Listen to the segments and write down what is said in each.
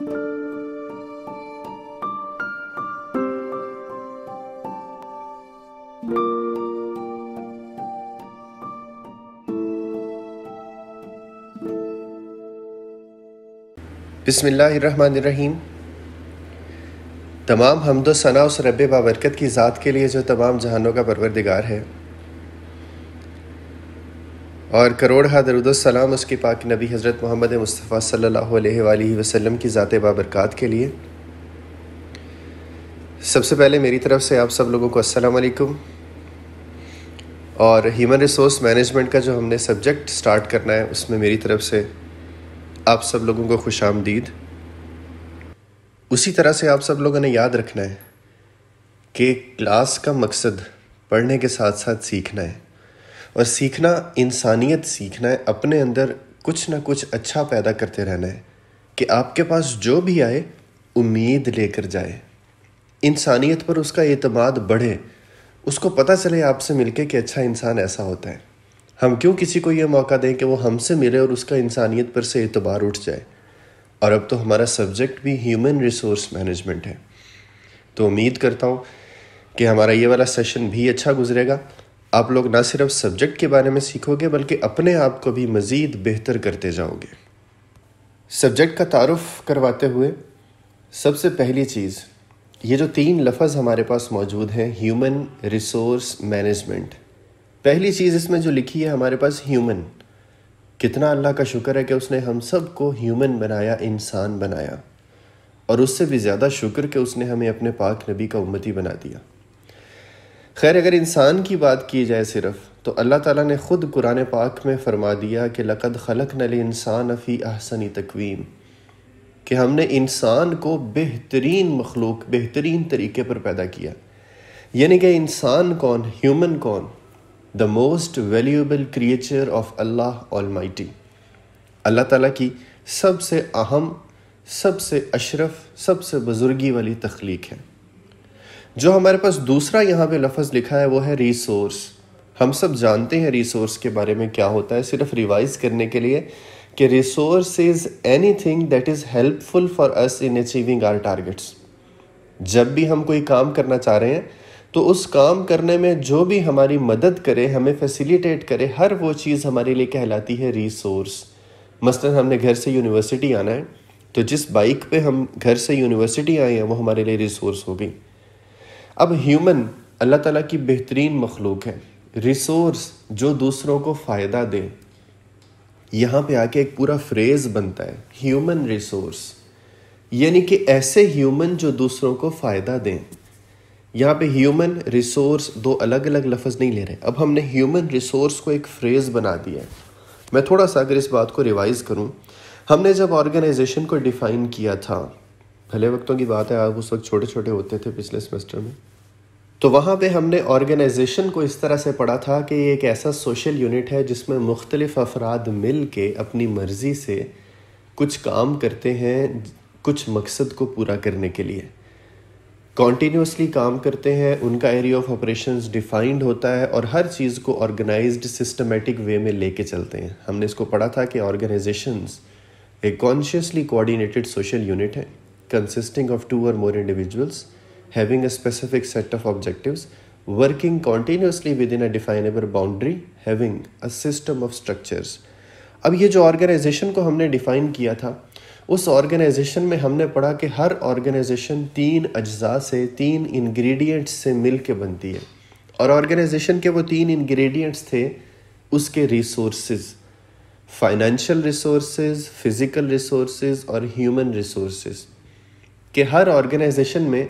बसमीम तमाम हमदो सना उस रब बाबरकत की ज़ात के लिए जो तमाम जहानों का परवरदिगार है और करोड़ हा दरुदोसलाम उसके पाक नबी हज़रत मोहम्मद मुस्तफ़ा सल्ला वसलम की ज़ात बाबरकत के लिए सबसे पहले मेरी तरफ़ से आप सब लोगों को असलकम और ह्यूमन रिसोर्स मैनेजमेंट का जो हमने सब्जेक्ट स्टार्ट करना है उसमें मेरी तरफ़ से आप सब लोगों को खुश आमदीद उसी तरह से आप सब लोगों ने याद रखना है कि क्लास का मकसद पढ़ने के साथ साथ सीखना है और सीखना इंसानियत सीखना है अपने अंदर कुछ ना कुछ अच्छा पैदा करते रहना है कि आपके पास जो भी आए उम्मीद लेकर जाए इंसानियत पर उसका अतमाद बढ़े उसको पता चले आपसे मिलके कि अच्छा इंसान ऐसा होता है हम क्यों किसी को ये मौका दें कि वो हमसे मिले और उसका इंसानियत पर से एतबार उठ जाए और अब तो हमारा सब्जेक्ट भी ह्यूमन रिसोर्स मैनेजमेंट है तो उम्मीद करता हूँ कि हमारा ये वाला सेशन भी अच्छा गुजरेगा आप लोग ना सिर्फ सब्जेक्ट के बारे में सीखोगे बल्कि अपने आप को भी मज़ीद बेहतर करते जाओगे सब्जेक्ट का तारफ़ करवाते हुए सबसे पहली चीज़ ये जो तीन लफज हमारे पास मौजूद हैं ह्यूमन रिसोर्स मैनेजमेंट पहली चीज़ इसमें जो लिखी है हमारे पास ह्यूमन कितना अल्लाह का शुक्र है कि उसने हम सब को ह्यूमन बनाया इंसान बनाया और उससे भी ज़्यादा शुक्र कि उसने हमें अपने पाक नबी का उम्मती बना दिया खैर अगर इंसान की बात की जाए सिर्फ तो अल्लाह ताला ने ख़ुद कुरान पाक में फ़रमा दिया कि लक़द खलक नल इंसान अफ़ी अहसनी तकवीम कि हमने इंसान को बेहतरीन मखलूक बेहतरीन तरीके पर पैदा किया यानी कि इंसान कौन ह्यूमन कौन the most valuable creature of Allah Almighty अल्लाह ताला की सबसे अहम सबसे अशरफ सबसे बुज़ुर्गी वाली तख्लीक है जो हमारे पास दूसरा यहाँ पे लफज लिखा है वो है रिसोर्स हम सब जानते हैं रिसोर्स के बारे में क्या होता है सिर्फ रिवाइज करने के लिए कि resource is anything that is helpful for us in achieving our targets जब भी हम कोई काम करना चाह रहे हैं तो उस काम करने में जो भी हमारी मदद करे हमें फैसिलिटेट करे हर वो चीज़ हमारे लिए कहलाती है रिसोर्स मसलन हमने घर से यूनिवर्सिटी आना है तो जिस बाइक पे हम घर से यूनिवर्सिटी आए हैं वो हमारे लिए रिसोर्स होगी अब ह्यूमन अल्लाह ताला की बेहतरीन मखलूक है रिसोर्स जो दूसरों को फ़ायदा दे यहाँ पे आके एक पूरा फ्रेज बनता है ह्यूमन रिसोर्स यानी कि ऐसे ह्यूमन जो दूसरों को फ़ायदा दें यहाँ पे ह्यूमन रिसोर्स दो अलग अलग लफ्ज़ नहीं ले रहे अब हमने ह्यूमन रिसोर्स को एक फ्रेज़ बना दिया है मैं थोड़ा सा अगर इस बात को रिवाइज़ करूँ हमने जब ऑर्गेनाइजेशन को डिफ़ाइन किया था भले वक्तों की बात है आप उस वक्त छोटे छोटे होते थे पिछले सेमेस्टर में तो वहाँ पे हमने ऑर्गेनाइजेशन को इस तरह से पढ़ा था कि ये एक ऐसा सोशल यूनिट है जिसमें मुख्तलिफ अफराद मिल के अपनी मर्ज़ी से कुछ काम करते हैं कुछ मकसद को पूरा करने के लिए कॉन्टीन्यूसली काम करते हैं उनका एरिया ऑफ ऑपरेशंस डिफाइंड होता है और हर चीज़ को ऑर्गेनाइज्ड सिस्टमेटिक वे में लेके चलते हैं हमने इसको पढ़ा था कि ऑर्गेनाइजेशंस एक कॉन्शियसली कोऑर्डिनेटेड सोशल यूनिट है कंसिस्टिंग ऑफ टू और more individuals having a specific set of objectives, working continuously within a definable boundary, having a system of structures. अब ये जो ऑर्गेनाइजेशन को हमने डिफाइन किया था उस ऑर्गेनाइजेशन में हमने पढ़ा कि हर ऑर्गेनाइजेशन तीन अज्जा से तीन इंग्रेडिएंट्स से मिल के बनती है और ऑर्गेनाइजेशन के वो तीन इंग्रेडिएंट्स थे उसके resources financial resources physical resources और ह्यूमन रिसोर्सेज के हर ऑर्गेनाइजेशन में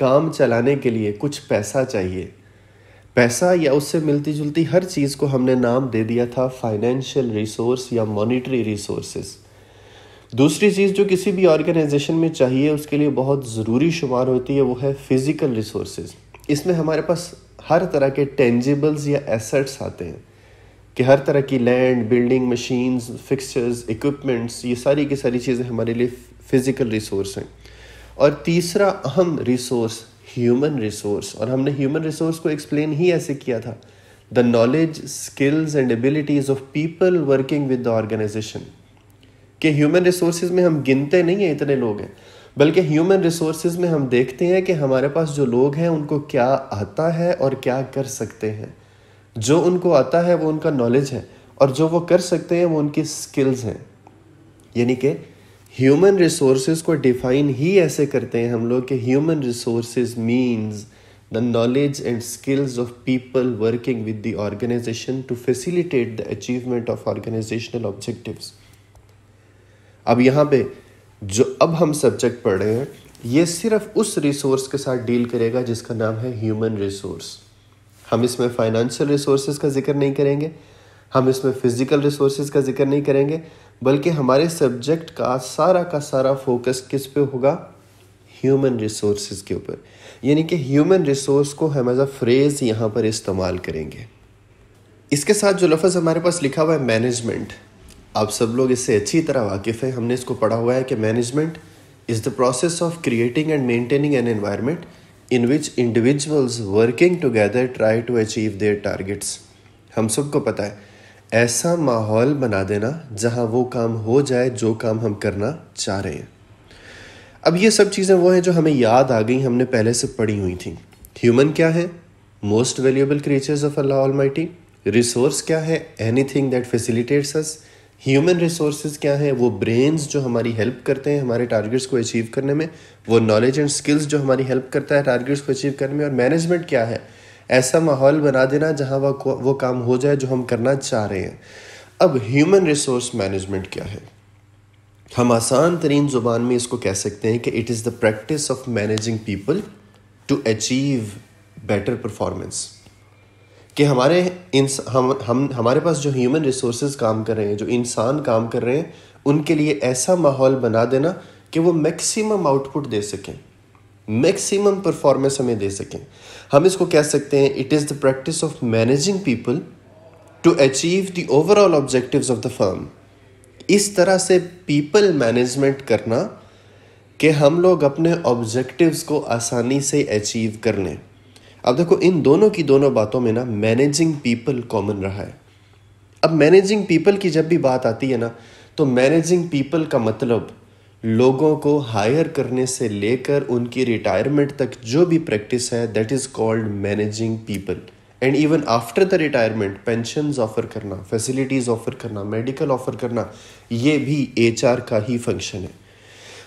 काम चलाने के लिए कुछ पैसा चाहिए पैसा या उससे मिलती जुलती हर चीज़ को हमने नाम दे दिया था फाइनेंशियल रिसोर्स या मॉनिटरी रिसोर्सेस दूसरी चीज़ जो किसी भी ऑर्गेनाइजेशन में चाहिए उसके लिए बहुत ज़रूरी शुमार होती है वो है फिज़िकल रिसोर्सेज इसमें हमारे पास हर तरह के टेंजिबल्स या एसेट्स आते हैं कि हर तरह की land building machines fixtures equipments ये सारी की सारी चीज़ें हमारे लिए फ़िज़िकल रिसोर्स हैं और तीसरा अहम रिसोर्स ह्यूमन रिसोर्स और हमने ह्यूमन रिसोर्स को एक्सप्लेन ही ऐसे किया था the knowledge skills and abilities of people working with the organisation के ह्यूमन रिसोर्स में हम गिनते नहीं हैं इतने लोग हैं बल्कि ह्यूमन रिसोर्स में हम देखते हैं कि हमारे पास जो लोग हैं उनको क्या आता है और क्या कर सकते हैं जो उनको आता है वो उनका नॉलेज है और जो वो कर सकते हैं वो उनकी स्किल्स हैं यानी कि ह्यूमन रिसोर्स को डिफाइन ही ऐसे करते हैं हम लोग कि human resource means the knowledge and skills of people working with the organisation to facilitate the achievement of organisational objectives. अब यहाँ पे जो अब हम सब्जेक्ट पढ़ रहे हैं ये सिर्फ उस रिसोर्स के साथ डील करेगा जिसका नाम है ह्यूमन रिसोर्स हम इसमें फाइनेंशियल रिसोर्सेज का जिक्र नहीं करेंगे हम इसमें फ़िज़िकल रिसोर्सेज का जिक्र नहीं करेंगे बल्कि हमारे सब्जेक्ट का सारा का सारा फोकस किस पे होगा ह्यूमन रिसोर्सेज के ऊपर यानी कि ह्यूमन रिसोर्स को हम एज अ फ्रेज़ यहाँ पर इस्तेमाल करेंगे इसके साथ जो लफ्ज़ हमारे पास लिखा हुआ है मैनेजमेंट आप सब लोग इससे अच्छी तरह वाकिफ़ है हमने इसको पढ़ा हुआ है कि management is the process of creating and maintaining an environment in which individuals working together try to achieve their targets हम सबको पता है ऐसा माहौल बना देना जहां वो काम हो जाए जो काम हम करना चाह रहे हैं अब ये सब चीज़ें वो हैं जो हमें याद आ गई हमने पहले से पढ़ी हुई थी ह्यूमन क्या है most valuable creatures of Allah Almighty resource क्या है thing that facilitates us human resource क्या हैं वो ब्रेन्स जो हमारी हेल्प करते हैं हमारे टारगेट्स को अचीव करने में वो नॉलेज एंड स्किल्स जो हमारी हेल्प करता है टारगेट्स को अचीव करने में और मैनेजमेंट क्या है ऐसा माहौल बना देना जहाँ वह वो काम हो जाए जो हम करना चाह रहे हैं अब ह्यूमन रिसोर्स मैनेजमेंट क्या है हम आसान तरीन ज़ुबान में इसको कह सकते हैं कि it is the practice of managing people to achieve better performance कि हमारे इंस हम हम हमारे पास जो ह्यूमन रिसोर्स काम कर रहे हैं जो इंसान काम कर रहे हैं उनके लिए ऐसा माहौल बना देना कि वो मैक्सिमम आउटपुट दे सकें मैक्सिमम परफॉर्मेंस हमें दे सकें हम इसको कह सकते हैं it is the practice of managing people to achieve the overall objectives of the firm इस तरह से पीपल मैनेजमेंट करना कि हम लोग अपने ऑब्जेक्टिव्स को आसानी से अचीव कर लें अब देखो इन दोनों की दोनों बातों में ना मैनेजिंग पीपल कॉमन रहा है अब मैनेजिंग पीपल की जब भी बात आती है ना तो मैनेजिंग पीपल का मतलब लोगों को हायर करने से लेकर उनकी रिटायरमेंट तक जो भी प्रैक्टिस है that is called managing people and even after the retirement pension offer करना फैसिलिटीज़ ऑफर करना मेडिकल ऑफर करना ये भी एच का ही फंक्शन है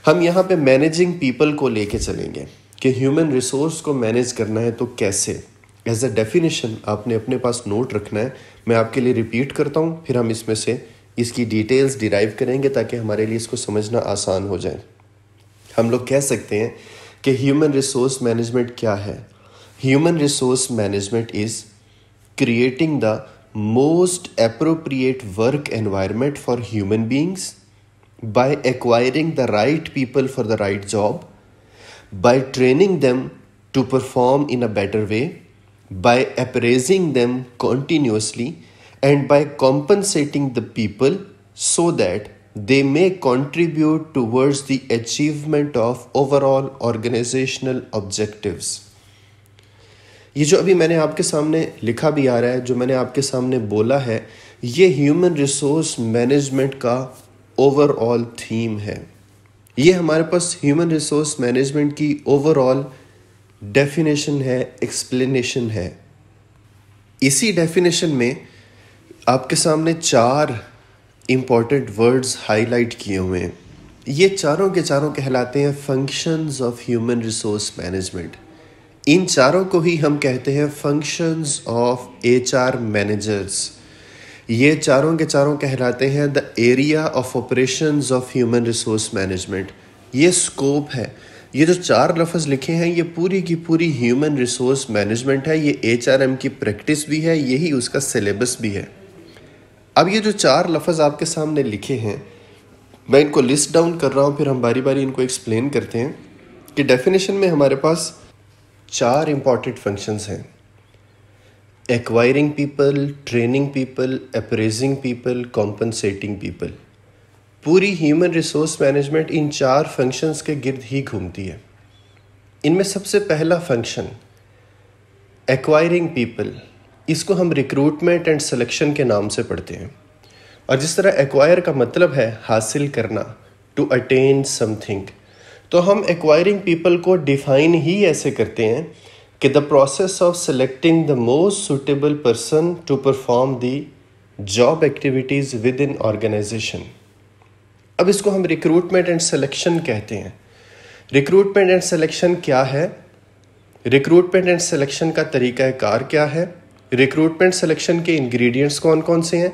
हम यहाँ पे मैनेजिंग पीपल को लेके चलेंगे कि ह्यूमन रिसोर्स को मैनेज करना है तो कैसे एज अ डेफिनेशन आपने अपने पास नोट रखना है मैं आपके लिए रिपीट करता हूँ फिर हम इसमें से इसकी डिटेल्स डिराइव करेंगे ताकि हमारे लिए इसको समझना आसान हो जाए हम लोग कह सकते हैं कि ह्यूमन रिसोर्स मैनेजमेंट क्या है human resource management is creating the most appropriate work environment for human beings by acquiring the right people for the right job by training them to perform in a better way by appraising them continuously and by compensating the people so that they may contribute towards the achievement of overall organizational objectives ये जो अभी मैंने आपके सामने लिखा भी आ रहा है जो मैंने आपके सामने बोला है ये ह्यूमन रिसोर्स मैनेजमेंट का ओवरऑल थीम है ये हमारे पास ह्यूमन रिसोर्स मैनेजमेंट की ओवरऑल डेफिनेशन है एक्सप्लेनेशन है इसी डेफिनेशन में आपके सामने चार इम्पॉर्टेंट वर्ड्स हाईलाइट किए हुए हैं ये चारों के चारों कहलाते हैं functions of human resource management इन चारों को ही हम कहते हैं फंक्शंस ऑफ एचआर मैनेजर्स ये चारों के चारों कहलाते हैं the area of operations of human resource management ये स्कोप है ये जो चार लफ्ज़ लिखे हैं ये पूरी की पूरी ह्यूमन रिसोर्स मैनेजमेंट है ये एच की प्रैक्टिस भी है यही उसका सिलेबस भी है अब ये जो चार लफ्ज़ आपके सामने लिखे हैं मैं इनको लिस्ट डाउन कर रहा हूँ फिर हम बारी बारी इनको एक्सप्लेन करते हैं कि डेफिनेशन में हमारे पास चार इम्पॉर्टेंट फंक्शंस हैं acquiring people training people appraising people compensating people पूरी ह्यूमन रिसोर्स मैनेजमेंट इन चार फंक्शंस के गिर्द ही घूमती है इनमें सबसे पहला फंक्शन एक्वायरिंग पीपल इसको हम रिक्रूटमेंट एंड सिलेक्शन के नाम से पढ़ते हैं और जिस तरह एक्वायर का मतलब है हासिल करना टू अटेन समथिंग तो हम एक्वायरिंग पीपल को डिफाइन ही ऐसे करते हैं कि the process of selecting the most suitable person to perform the job activities within organisation अब इसको हम रिक्रूटमेंट एंड सिलेक्शन कहते हैं रिक्रूटमेंट एंड सिलेक्शन क्या है रिक्रूटमेंट एंड सिलेक्शन का तरीका कार क्या है रिक्रूटमेंट सिलेक्शन के इंग्रेडिएंट्स कौन कौन से हैं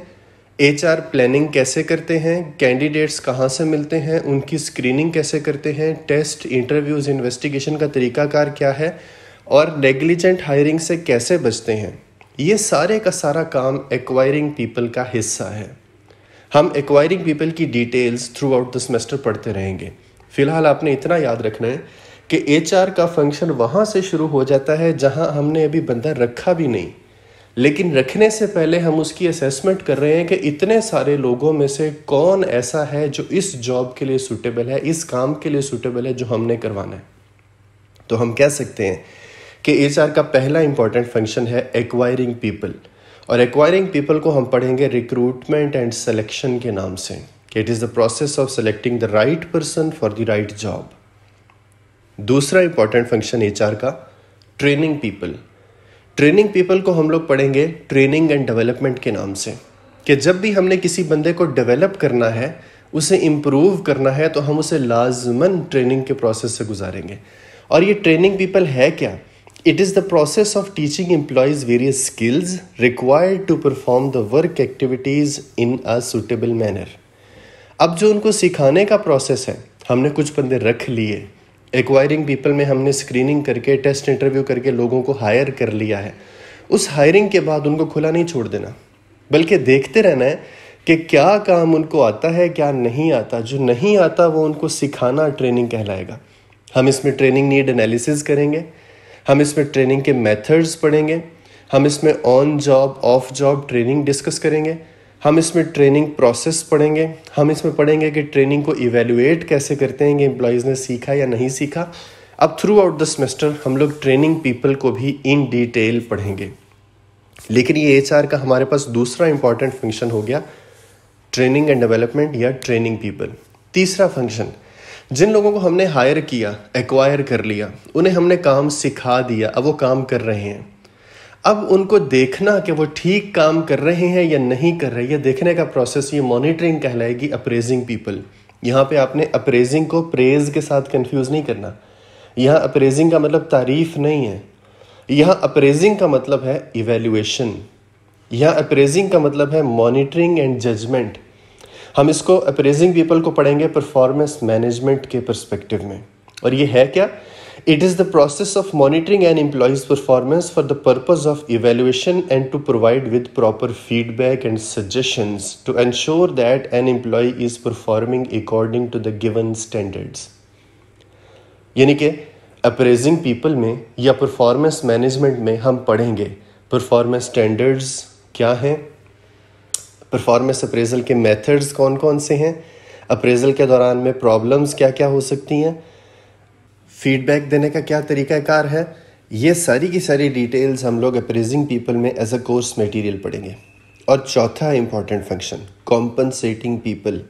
एचआर प्लानिंग कैसे करते हैं कैंडिडेट्स कहाँ से मिलते हैं उनकी स्क्रीनिंग कैसे करते हैं टेस्ट इंटरव्यूज़ इन्वेस्टिगेशन का तरीकाकार क्या है और नेग्लिजेंट हायरिंग से कैसे बचते हैं ये सारे का सारा काम एक्वायरिंग पीपल का हिस्सा है हम एक्वायरिंग पीपल की details throughout the semester पढ़ते रहेंगे फ़िलहाल आपने इतना याद रखना है कि एच का फंक्शन वहाँ से शुरू हो जाता है जहाँ हमने अभी बंदा रखा भी नहीं लेकिन रखने से पहले हम उसकी असेसमेंट कर रहे हैं कि इतने सारे लोगों में से कौन ऐसा है जो इस जॉब के लिए सुटेबल है इस काम के लिए सुटेबल है जो हमने करवाना है तो हम कह सकते हैं कि एच का पहला इंपॉर्टेंट फंक्शन है एक्वायरिंग पीपल और एक्वायरिंग पीपल को हम पढ़ेंगे रिक्रूटमेंट एंड सिलेक्शन के नाम से कि it is the process of selecting the right person for the right job दूसरा इंपॉर्टेंट फंक्शन एच का ट्रेनिंग पीपल ट्रेनिंग पीपल को हम लोग पढ़ेंगे ट्रेनिंग एंड डेवलपमेंट के नाम से कि जब भी हमने किसी बंदे को डेवलप करना है उसे इम्प्रूव करना है तो हम उसे लाजमन ट्रेनिंग के प्रोसेस से गुजारेंगे और ये ट्रेनिंग पीपल है क्या it is the process of teaching employees various skills required to perform the work activities in a suitable manner अब जो उनको सिखाने का प्रोसेस है हमने कुछ बंदे रख लिए एक्वायरिंग पीपल में हमने स्क्रीनिंग करके टेस्ट इंटरव्यू करके लोगों को हायर कर लिया है उस हायरिंग के बाद उनको खुला नहीं छोड़ देना बल्कि देखते रहना है कि क्या काम उनको आता है क्या नहीं आता जो नहीं आता वो उनको सिखाना ट्रेनिंग कहलाएगा हम इसमें ट्रेनिंग नीड एनालिसिस करेंगे हम इसमें ट्रेनिंग के मेथड्स पढ़ेंगे हम इसमें on job off job training discuss करेंगे हम इसमें ट्रेनिंग प्रोसेस पढ़ेंगे हम इसमें पढ़ेंगे कि ट्रेनिंग को इवेलुएट कैसे करते हैं कि एम्प्लॉयज़ ने सीखा या नहीं सीखा अब थ्रू आउट द सेमेस्टर हम लोग ट्रेनिंग पीपल को भी इन डिटेल पढ़ेंगे लेकिन ये एच का हमारे पास दूसरा इंपॉर्टेंट फंक्शन हो गया ट्रेनिंग एंड डेवलपमेंट या ट्रेनिंग पीपल तीसरा फंक्शन जिन लोगों को हमने हायर किया एक्वायर कर लिया उन्हें हमने काम सिखा दिया अब वो काम कर रहे हैं अब उनको देखना कि वो ठीक काम कर रहे हैं या नहीं कर रहे ये देखने का प्रोसेस ये मॉनिटरिंग कहलाएगी अप्रेजिंग पीपल यहाँ पे आपने अप्रेजिंग को प्रेज के साथ कंफ्यूज नहीं करना यहाँ अप्रेजिंग का मतलब तारीफ नहीं है यहाँ अप्रेजिंग का मतलब है इवेल्यूएशन यहाँ अप्रेजिंग का मतलब है मॉनिटरिंग एंड जजमेंट हम इसको अप्रेजिंग पीपल को पढ़ेंगे परफॉर्मेंस मैनेजमेंट के परस्पेक्टिव में और ये है क्या It is the process of monitoring an employee's performance for the purpose of evaluation and to provide with proper feedback and suggestions to ensure that an employee is performing according to the given standards. यानी कि appraising people में या performance management में हम पढ़ेंगे performance standards क्या हैं performance appraisal के मेथड्स कौन कौन से हैं अप्रेजल के दौरान में प्रॉब्लम्स क्या क्या हो सकती हैं फीडबैक देने का क्या तरीक़ाकार है ये सारी की सारी डिटेल्स हम लोग अप्रेजिंग पीपल में एज अ कोर्स मटेरियल पढ़ेंगे और चौथा इम्पॉर्टेंट फंक्शन कॉम्पनसेटिंग पीपल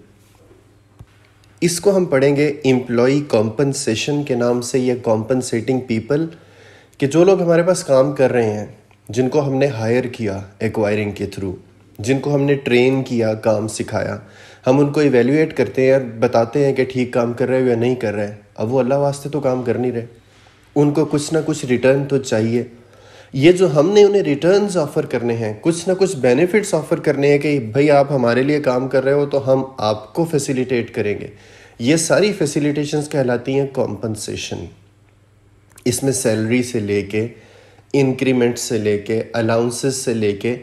इसको हम पढ़ेंगे एम्प्लॉई कॉम्पनसेशन के नाम से या कॉम्पनसेटिंग पीपल कि जो लोग हमारे पास काम कर रहे हैं जिनको हमने हायर किया एक्वायरिंग के थ्रू जिनको हमने ट्रेन किया काम सिखाया हम उनको इवेल्यूएट करते हैं और बताते हैं कि ठीक काम कर रहे हो या नहीं कर रहे हैं अब वो अल्लाह वास्ते तो काम कर नहीं रहे उनको कुछ ना कुछ रिटर्न तो चाहिए ये जो हमने उन्हें रिटर्न ऑफ़र करने हैं कुछ ना कुछ बेनिफिट्स ऑफ़र करने हैं कि भाई आप हमारे लिए काम कर रहे हो तो हम आपको फैसिलिटेट करेंगे ये सारी फैसिलिटेशंस कहलाती हैं कॉम्पनसेशन इसमें सैलरी से लेके इंक्रीमेंट से लेके अलाउंसेस से लेके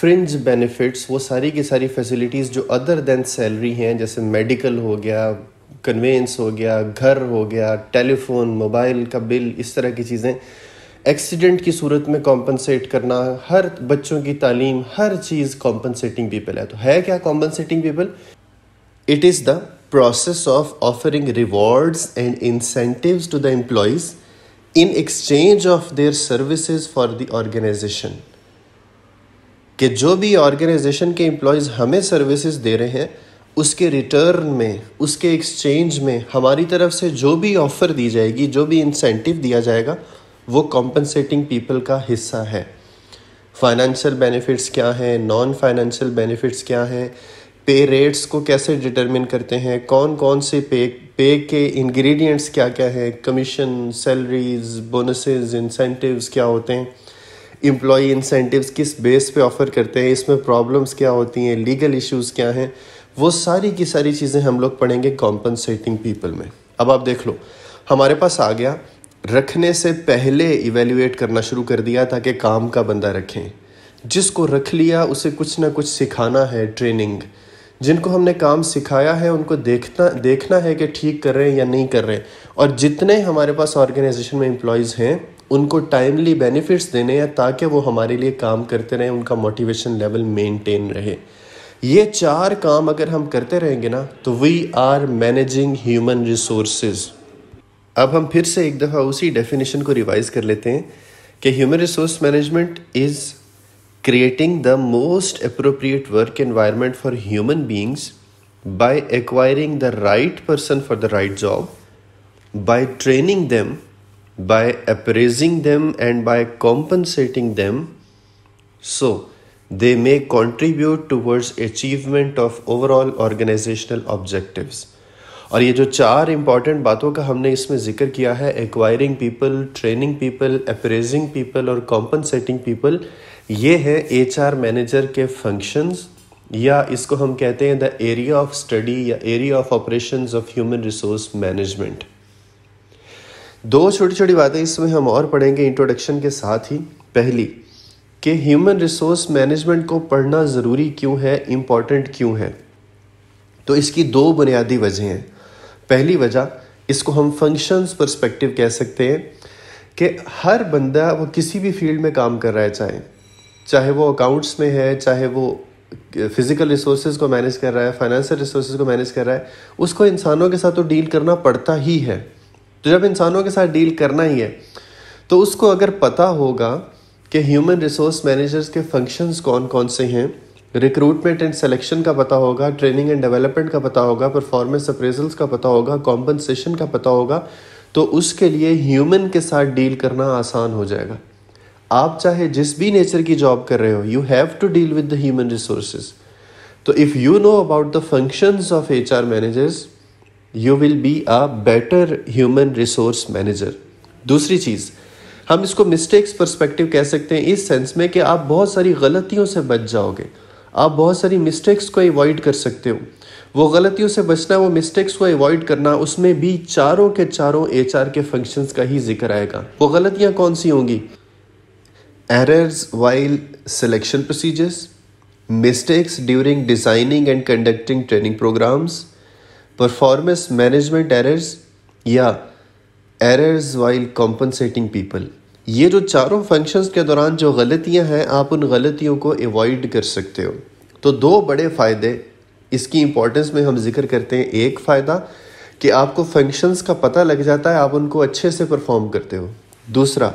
फ्रिंज बेनिफिट्स वो सारी की सारी फैसिलिटीज़ जो अदर देन सैलरी हैं जैसे मेडिकल हो गया कन्वेंस हो गया घर हो गया टेलीफोन मोबाइल का बिल इस तरह की चीज़ें एक्सीडेंट की सूरत में कॉम्पनसेट करना हर बच्चों की तालीम हर चीज़ कॉम्पनसेटिंग पीपल है तो है क्या compensating people it is the process of offering rewards and incentive to the employees in exchange of their services for the organisation कि जो भी ऑर्गेनाइजेशन के एम्प्लॉयज़ हमें सर्विसेज दे रहे हैं उसके रिटर्न में उसके एक्सचेंज में हमारी तरफ से जो भी ऑफ़र दी जाएगी जो भी इंसेंटिव दिया जाएगा वो कॉम्पनसेटिंग पीपल का हिस्सा है फाइनेंशियल बेनिफिट्स क्या हैं नॉन फाइनेंशियल बेनिफिट्स क्या हैं पे रेट्स को कैसे डिटरमिन करते हैं कौन कौन से पे पे के इंग्रेडिएंट्स क्या क्या हैं कमीशन सैलरीज बोनसेस इंसेंटिव्स क्या होते हैं इम्प्लॉ इंसेंटिव्स किस बेस पे ऑफ़र करते हैं इसमें प्रॉब्लम्स क्या होती हैं लीगल इश्यूज क्या हैं वो सारी की सारी चीज़ें हम लोग पढ़ेंगे कॉम्पनसेटिंग पीपल में अब आप देख लो हमारे पास आ गया रखने से पहले इवेल्यूएट करना शुरू कर दिया ताकि काम का बंदा रखें जिसको रख लिया उसे कुछ ना कुछ सिखाना है ट्रेनिंग जिनको हमने काम सिखाया है उनको देखना देखना है कि ठीक कर रहे हैं या नहीं कर रहे और जितने हमारे पास ऑर्गेनाइजेशन में एम्प्लॉयज़ हैं उनको टाइमली बेनिफिट्स देने हैं ताकि वो हमारे लिए काम करते रहें उनका मोटिवेशन लेवल मेंटेन रहे ये चार काम अगर हम करते रहेंगे ना तो we are managing human resources अब हम फिर से एक दफ़ा उसी डेफिनेशन को रिवाइज कर लेते हैं कि human resource management is creating the most appropriate work environment for human beings by acquiring the right person for the right job by training them by appraising them and by compensating them so They may contribute towards achievement of overall organizational objectives. और ये जो चार important बातों का हमने इसमें जिक्र किया है acquiring people training people appraising people और कॉम्पनसेटिंग पीपल ये है एच मैनेजर के फंक्शंस या इसको हम कहते हैं द एरिया ऑफ स्टडी या area of operation of human resource management दो छोटी छोटी बातें इसमें हम और पढ़ेंगे इंट्रोडक्शन के साथ ही पहली कि ह्यूमन रिसोर्स मैनेजमेंट को पढ़ना ज़रूरी क्यों है इम्पॉर्टेंट क्यों है तो इसकी दो बुनियादी वजह हैं पहली वजह इसको हम फंक्शंस पर्सपेक्टिव कह सकते हैं कि हर बंदा वो किसी भी फील्ड में काम कर रहा है चाहे चाहे वो अकाउंट्स में है चाहे वो फिज़िकल रिसोर्स को मैनेज कर रहा है फाइनेंशियल रिसोर्स को मैनेज कर रहा है उसको इंसानों के साथ तो डील करना पड़ता ही है तो जब इंसानों के साथ डील करना ही है तो उसको अगर पता होगा कि ह्यूमन रिसोर्स मैनेजर्स के फंक्शंस कौन कौन से हैं रिक्रूटमेंट एंड सेलेक्शन का पता होगा ट्रेनिंग एंड डेवलपमेंट का पता होगा परफॉर्मेंस अप्रेजल्स का पता होगा कॉम्पनसेशन का पता होगा तो उसके लिए ह्यूमन के साथ डील करना आसान हो जाएगा आप चाहे जिस भी नेचर की जॉब कर रहे हो you have to deal with the human resources तो if you know about the functions of H R managers you will be a better human resource manager दूसरी चीज़ हम इसको मिस्टेक्स परस्पेक्टिव कह सकते हैं इस सेंस में कि आप बहुत सारी गलतियों से बच जाओगे आप बहुत सारी मिस्टेक्स को अवॉइड कर सकते हो वो गलतियों से बचना वो मिस्टेक्स को अवॉइड करना उसमें भी चारों के चारों एच के फंक्शंस का ही जिक्र आएगा वो गलतियाँ कौन सी होंगी errors while selection procedures mistakes during designing and conducting training programmes performance management errors या एरर्स वाइल कॉम्पनसेटिंग पीपल ये जो चारों फंक्शंस के दौरान जो गलतियां हैं आप उन गलतियों को अवॉइड कर सकते हो तो दो बड़े फ़ायदे इसकी इम्पोर्टेंस में हम जिक्र करते हैं एक फ़ायदा कि आपको फंक्शंस का पता लग जाता है आप उनको अच्छे से परफॉर्म करते हो दूसरा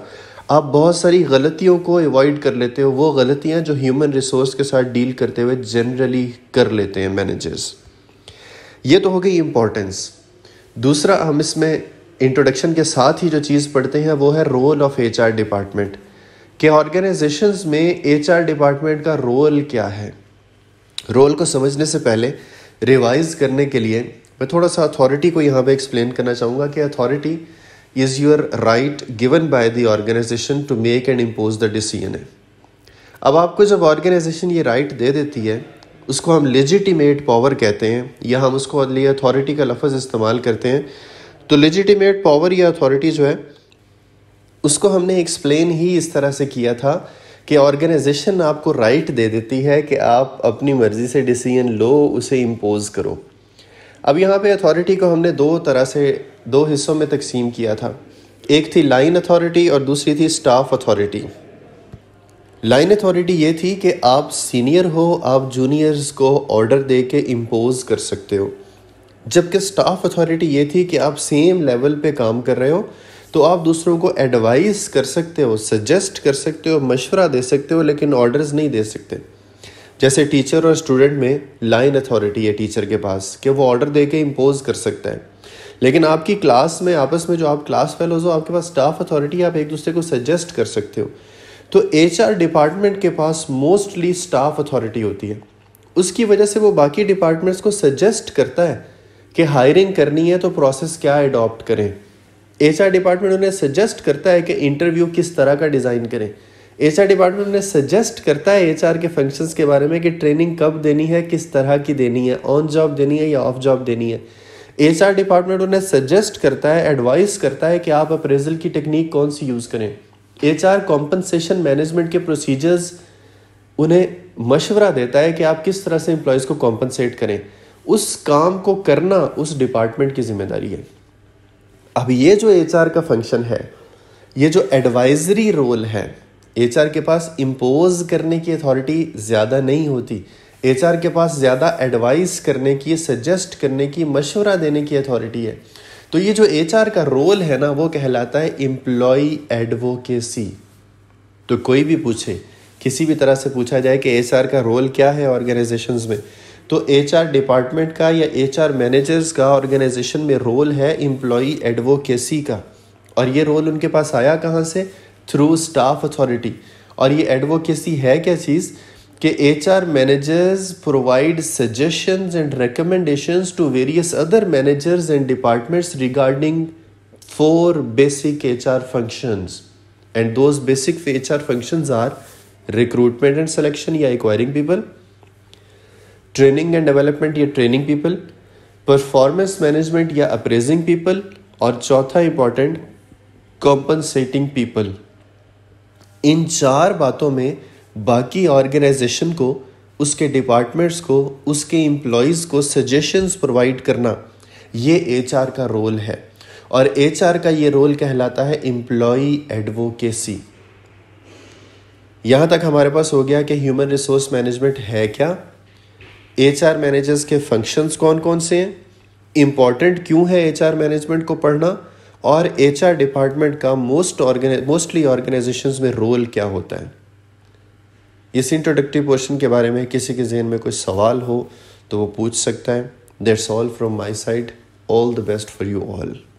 आप बहुत सारी गलतियों को अवॉइड कर लेते हो वो गलतियां जो ह्यूमन रिसोर्स के साथ डील करते हुए जनरली कर लेते हैं मैनेजर्स ये तो हो गई इम्पोर्टेंस दूसरा हम इसमें इंट्रोडक्शन के साथ ही जो चीज़ पढ़ते हैं वो है रोल ऑफ एच डिपार्टमेंट के ऑर्गेनाइजेशंस में एच डिपार्टमेंट का रोल क्या है रोल को समझने से पहले रिवाइज करने के लिए मैं थोड़ा सा अथॉरिटी को यहाँ पे एक्सप्लेन करना चाहूँगा कि authority is your right given by the organisation to make and impose the decision है अब आपको जब ऑर्गेनाइजेशन ये राइट दे देती है उसको हम लेजिटिमेट पावर कहते हैं या हम उसको अथॉरिटी का लफज इस्तेमाल करते हैं तो लेजिटिमेट पावर या अथॉरिटी जो है उसको हमने एक्सप्लेन ही इस तरह से किया था कि ऑर्गेनाइजेशन आपको राइट right दे देती है कि आप अपनी मर्ज़ी से डिसीजन लो उसे इम्पोज़ करो अब यहाँ पे अथॉरिटी को हमने दो तरह से दो हिस्सों में तकसीम किया था एक थी लाइन अथॉरिटी और दूसरी थी स्टाफ अथॉरिटी लाइन अथॉरिटी ये थी कि आप सीनियर हो आप जूनियर्स को ऑर्डर दे के इम्पोज़ कर सकते हो जबकि स्टाफ अथॉरिटी ये थी कि आप सेम लेवल पे काम कर रहे हो तो आप दूसरों को एडवाइस कर सकते हो सजेस्ट कर सकते हो मशवरा दे सकते हो लेकिन ऑर्डर्स नहीं दे सकते जैसे टीचर और स्टूडेंट में लाइन अथॉरिटी है टीचर के पास कि वो ऑर्डर दे के इम्पोज कर सकता है लेकिन आपकी क्लास में आपस में जो आप क्लास फेलोज हो आपके पास स्टाफ अथॉरिटी आप एक दूसरे को सजेस्ट कर सकते हो तो एच डिपार्टमेंट के पास मोस्टली स्टाफ अथॉरिटी होती है उसकी वजह से वो बाकी डिपार्टमेंट्स को सजेस्ट करता है कि हायरिंग करनी है तो प्रोसेस क्या अडॉप्ट करें एच डिपार्टमेंट उन्हें सजेस्ट करता है कि इंटरव्यू किस तरह का डिज़ाइन करें एच डिपार्टमेंट उन्हें सजेस्ट करता है एच के फंक्शंस के बारे में कि ट्रेनिंग कब देनी है किस तरह की देनी है ऑन जॉब देनी है या ऑफ जॉब देनी है एच डिपार्टमेंट उन्हें सजेस्ट करता है एडवाइस करता है कि आप अप्रेजल की टेक्निक कौन सी यूज़ करें एच आर कॉम्पनसेशन मैनेजमेंट के प्रोसीजर्स उन्हें मशवरा देता है कि आप किस तरह से एम्प्लॉयज़ को कॉम्पनसेट करें उस काम को करना उस डिपार्टमेंट की जिम्मेदारी है अब ये जो एच का फंक्शन है ये जो एडवाइजरी रोल है एच के पास इम्पोज करने की अथॉरिटी ज़्यादा नहीं होती एच के पास ज़्यादा एडवाइस करने की सजेस्ट करने की मशवरा देने की अथॉरिटी है तो ये जो एच का रोल है ना वो कहलाता है एम्प्लॉय एडवोकेसी तो कोई भी पूछे किसी भी तरह से पूछा जाए कि एच का रोल क्या है ऑर्गेनाइजेशन में तो एचआर डिपार्टमेंट का या एचआर मैनेजर्स का ऑर्गेनाइजेशन में रोल है एम्प्लॉई एडवोकेसी का और ये रोल उनके पास आया कहाँ से थ्रू स्टाफ अथॉरिटी और ये एडवोकेसी है क्या चीज़ कि H R managers provide suggestions and recommendations to various other managers and departments regarding four basic H R functions and those basic H R functions are recruitment and selection या acquiring people training and development या training people performance management या appraising people और चौथा important compensating people in चार बातों में बाकी organisation को उसके डिपार्टमेंट्स को उसके इम्प्लॉयज को सजेशंस प्रोवाइड करना ये एच का रोल है और एच का ये रोल कहलाता है एम्प्लॉय एडवोकेसी यहाँ तक हमारे पास हो गया कि ह्यूमन रिसोर्स मैनेजमेंट है क्या एच आर मैनेजर्स के फंक्शंस कौन कौन से हैं इम्पॉर्टेंट क्यों है एच आर मैनेजमेंट को पढ़ना और एच आर डिपार्टमेंट का मोस्ट ऑर्गेनाइज मोस्टली ऑर्गेनाइजेशन में रोल क्या होता है इस इंट्रोडक्टिव पोर्शन के बारे में किसी के जहन में कोई सवाल हो तो वो पूछ सकता है that's all from my side all the best for you all